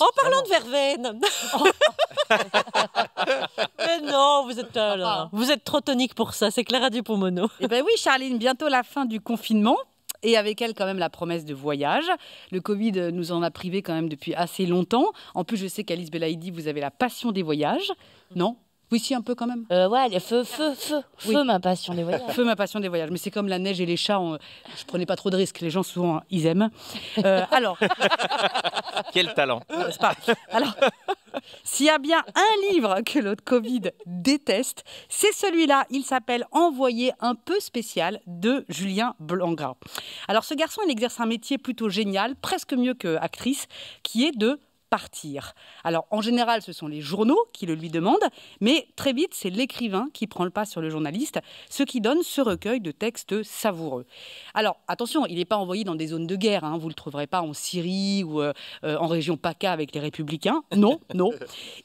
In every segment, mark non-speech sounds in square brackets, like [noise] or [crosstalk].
En parlant de verveine. [laughs] Mais non, vous êtes euh, ah, vous êtes trop tonique pour ça. C'est Clara Dupont-Mono. Eh ben oui, Charline, bientôt la fin du confinement. Et avec elle, quand même, la promesse de voyage. Le Covid nous en a privé quand même depuis assez longtemps. En plus, je sais qu'Alice Belaïdi, vous avez la passion des voyages. Non oui, si, un peu quand même. Euh, ouais, feu, feu, feu, feu, ma passion des voyages. Feu, ma passion des voyages. Mais c'est comme la neige et les chats, je je prenais pas trop de risques. Les gens, souvent, ils aiment. Euh, alors. [laughs] Quel talent. Euh, alors, s'il y a bien un livre que l'autre Covid déteste, c'est celui-là. Il s'appelle Envoyé un peu spécial de Julien Blangras. Alors, ce garçon, il exerce un métier plutôt génial, presque mieux que actrice, qui est de alors en général, ce sont les journaux qui le lui demandent, mais très vite, c'est l'écrivain qui prend le pas sur le journaliste, ce qui donne ce recueil de textes savoureux. Alors attention, il n'est pas envoyé dans des zones de guerre, hein, vous ne le trouverez pas en Syrie ou euh, euh, en région PACA avec les républicains, non, [laughs] non.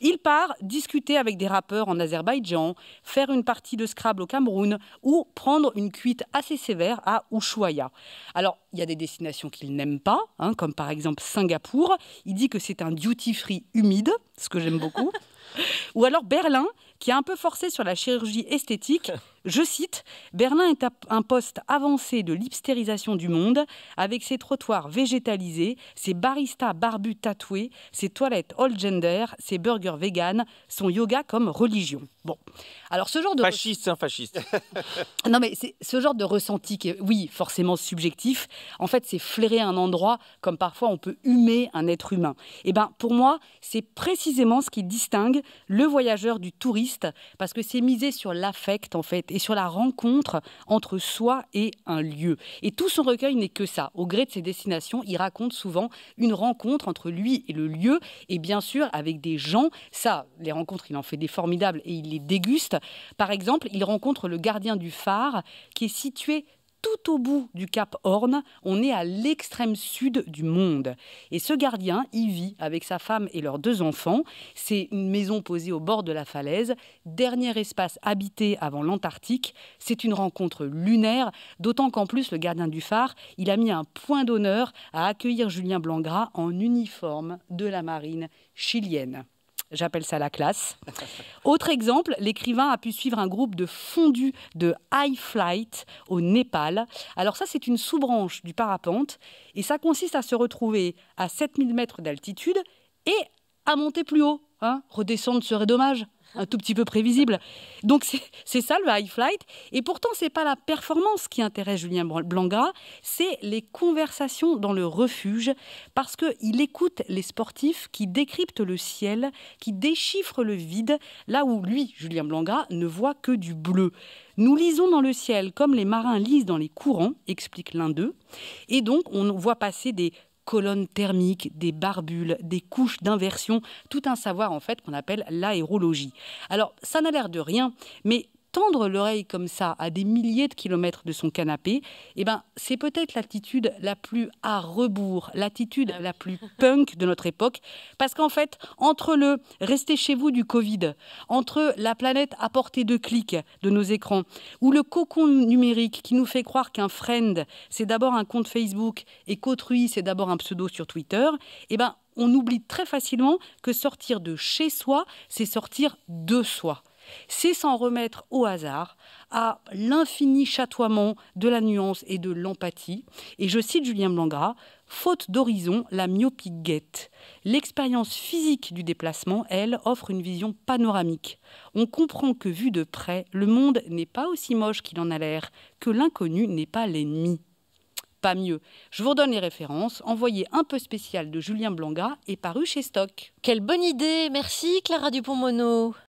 Il part discuter avec des rappeurs en Azerbaïdjan, faire une partie de Scrabble au Cameroun ou prendre une cuite assez sévère à Ushuaïa. Alors il y a des destinations qu'il n'aime pas, hein, comme par exemple Singapour. Il dit que c'est un duty-free humide, ce que j'aime beaucoup. [laughs] Ou alors Berlin, qui a un peu forcé sur la chirurgie esthétique je cite, Berlin est un poste avancé de l'hypstérisation du monde, avec ses trottoirs végétalisés, ses baristas barbus tatoués, ses toilettes all gender, ses burgers vegan, son yoga comme religion. Bon, alors ce genre de... Fasciste, hein, fasciste. [laughs] non mais c'est ce genre de ressenti qui oui, forcément subjectif. En fait, c'est flairer un endroit comme parfois on peut humer un être humain. Et eh ben pour moi, c'est précisément ce qui distingue le voyageur du touriste, parce que c'est misé sur l'affect en fait et sur la rencontre entre soi et un lieu. Et tout son recueil n'est que ça. Au gré de ses destinations, il raconte souvent une rencontre entre lui et le lieu, et bien sûr avec des gens. Ça, les rencontres, il en fait des formidables et il les déguste. Par exemple, il rencontre le gardien du phare qui est situé tout au bout du Cap Horn, on est à l'extrême sud du monde. Et ce gardien y vit avec sa femme et leurs deux enfants. C'est une maison posée au bord de la falaise, dernier espace habité avant l'Antarctique. C'est une rencontre lunaire, d'autant qu'en plus le gardien du phare, il a mis un point d'honneur à accueillir Julien Blangras en uniforme de la marine chilienne. J'appelle ça la classe. Autre exemple, l'écrivain a pu suivre un groupe de fondus de high flight au Népal. Alors ça, c'est une sous-branche du parapente et ça consiste à se retrouver à 7000 mètres d'altitude et à monter plus haut. Hein. Redescendre serait dommage un tout petit peu prévisible. Donc c'est ça le high flight. Et pourtant, ce n'est pas la performance qui intéresse Julien Blangrat, c'est les conversations dans le refuge, parce qu'il écoute les sportifs qui décryptent le ciel, qui déchiffrent le vide, là où lui, Julien Blangrat, ne voit que du bleu. Nous lisons dans le ciel comme les marins lisent dans les courants, explique l'un d'eux. Et donc, on voit passer des colonnes thermiques, des barbules, des couches d'inversion, tout un savoir en fait qu'on appelle l'aérologie. Alors ça n'a l'air de rien, mais tendre l'oreille comme ça à des milliers de kilomètres de son canapé, eh ben, c'est peut-être l'attitude la plus à rebours, l'attitude ah la plus punk de notre époque. Parce qu'en fait, entre le restez chez vous du Covid, entre la planète à portée de clics de nos écrans, ou le cocon numérique qui nous fait croire qu'un friend, c'est d'abord un compte Facebook et qu'autrui, c'est d'abord un pseudo sur Twitter, eh ben, on oublie très facilement que sortir de chez soi, c'est sortir de soi c'est s'en remettre au hasard, à l'infini chatoiement de la nuance et de l'empathie. Et je cite Julien Blangras, faute d'horizon, la myopie guette. L'expérience physique du déplacement, elle, offre une vision panoramique. On comprend que vu de près, le monde n'est pas aussi moche qu'il en a l'air, que l'inconnu n'est pas l'ennemi pas mieux. Je vous redonne les références. Envoyé un peu spécial de Julien Blangras et paru chez Stock. Quelle bonne idée Merci Clara Dupont-Mono